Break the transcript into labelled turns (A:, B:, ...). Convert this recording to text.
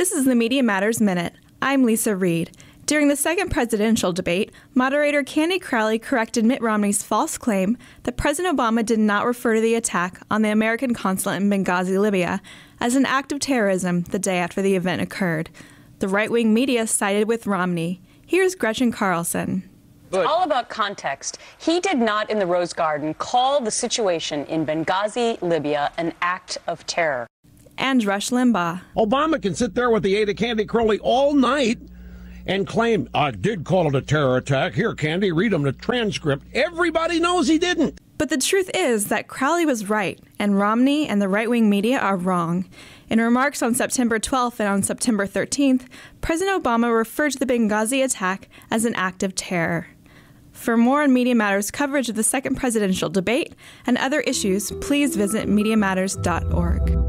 A: This is the Media Matters Minute. I'm Lisa Reed. During the second presidential debate, moderator Candy Crowley corrected Mitt Romney's false claim that President Obama did not refer to the attack on the American consulate in Benghazi, Libya, as an act of terrorism the day after the event occurred. The right wing media sided with Romney. Here's Gretchen Carlson.
B: it's all about context. He did not in the Rose Garden call the situation in Benghazi, Libya, an act of terror and Rush Limbaugh.
C: Obama can sit there with the aid of Candy Crowley all night and claim, I did call it a terror attack. Here, Candy, read him the transcript.
A: Everybody knows he didn't. But the truth is that Crowley was right, and Romney and the right wing media are wrong. In remarks on September 12th and on September 13th, President Obama referred to the Benghazi attack as an act of terror. For more on Media Matters coverage of the second presidential debate and other issues, please visit MediaMatters.org.